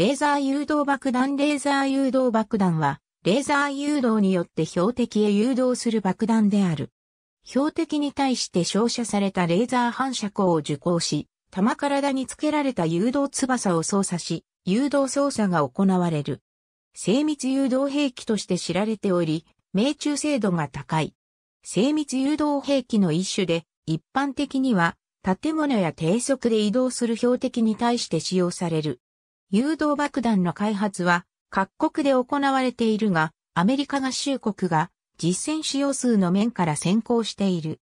レーザー誘導爆弾レーザー誘導爆弾は、レーザー誘導によって標的へ誘導する爆弾である。標的に対して照射されたレーザー反射光を受光し、弾体につけられた誘導翼を操作し、誘導操作が行われる。精密誘導兵器として知られており、命中精度が高い。精密誘導兵器の一種で、一般的には、建物や低速で移動する標的に対して使用される。誘導爆弾の開発は各国で行われているが、アメリカ合衆国が実戦使用数の面から先行している。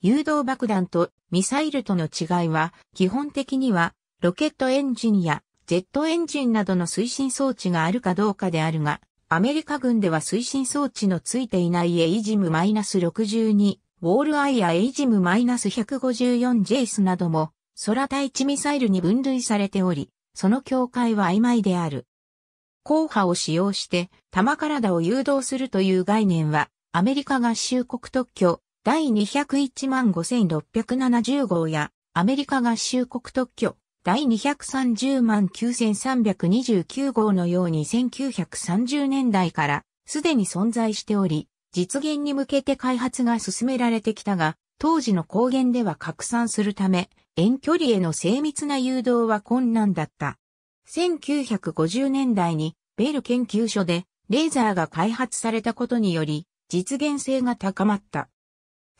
誘導爆弾とミサイルとの違いは、基本的にはロケットエンジンやジェットエンジンなどの推進装置があるかどうかであるが、アメリカ軍では推進装置のついていないエイジム -62、ウォールアイやエイジム -154 ジェイスなども空対地ミサイルに分類されており、その境界は曖昧である。硬派を使用して玉体を誘導するという概念は、アメリカ合衆国特許第201万5670号や、アメリカ合衆国特許第230万9329号のように1930年代からすでに存在しており、実現に向けて開発が進められてきたが、当時の高原では拡散するため、遠距離への精密な誘導は困難だった。1950年代にベル研究所でレーザーが開発されたことにより実現性が高まった。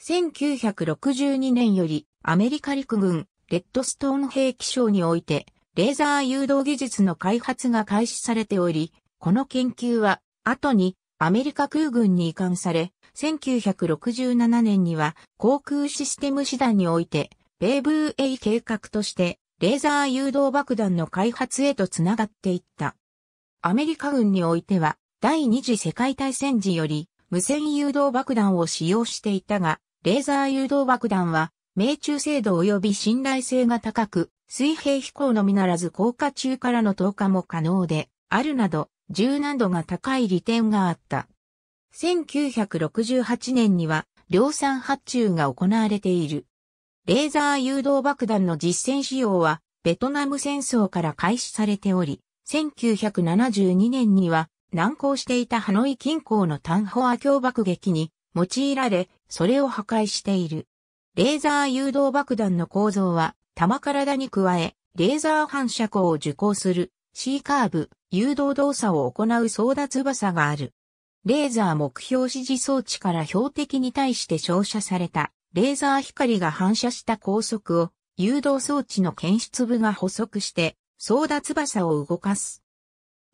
1962年よりアメリカ陸軍レッドストーン兵器賞においてレーザー誘導技術の開発が開始されており、この研究は後にアメリカ空軍に移管され1967年には航空システム師団において、米エイ計画としてレーザー誘導爆弾の開発へとつながっていった。アメリカ軍においては、第二次世界大戦時より無線誘導爆弾を使用していたが、レーザー誘導爆弾は命中精度及び信頼性が高く、水平飛行のみならず降下中からの投下も可能で、あるなど、柔軟度が高い利点があった。1968年には量産発注が行われている。レーザー誘導爆弾の実践使用はベトナム戦争から開始されており、1972年には難航していたハノイ近郊のタンホア橋爆撃に用いられ、それを破壊している。レーザー誘導爆弾の構造は、弾体に加え、レーザー反射光を受光する、C カーブ、誘導動作を行う操舵翼がある。レーザー目標指示装置から標的に対して照射されたレーザー光が反射した高速を誘導装置の検出部が補足して操舵翼を動かす。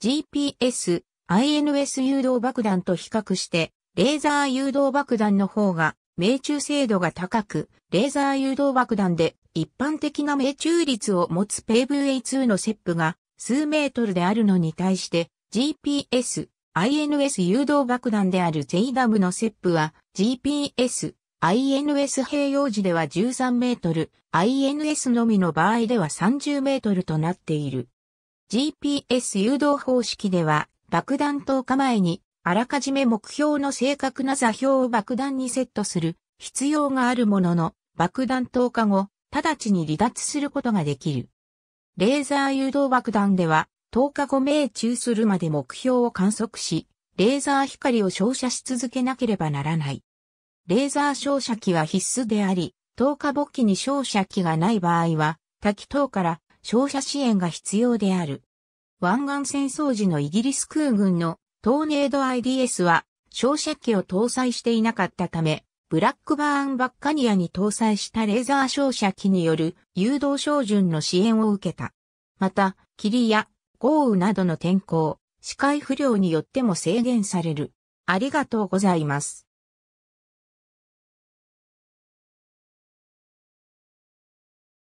GPS、INS 誘導爆弾と比較してレーザー誘導爆弾の方が命中精度が高く、レーザー誘導爆弾で一般的な命中率を持つ PVA2 のセップが数メートルであるのに対して GPS、INS 誘導爆弾である JW のセップは GPS、INS 併用時では13メートル、INS のみの場合では30メートルとなっている。GPS 誘導方式では爆弾投下前にあらかじめ目標の正確な座標を爆弾にセットする必要があるものの爆弾投下後、直ちに離脱することができる。レーザー誘導爆弾では10日後命中するまで目標を観測し、レーザー光を照射し続けなければならない。レーザー照射器は必須であり、10日簿記に照射器がない場合は、滝等から照射支援が必要である。湾岸戦争時のイギリス空軍のトーネード IDS は照射器を搭載していなかったため、ブラックバーン・バッカニアに搭載したレーザー照射器による誘導照準の支援を受けた。また、霧や豪雨などの天候、視界不良によっても制限される。ありがとうございます。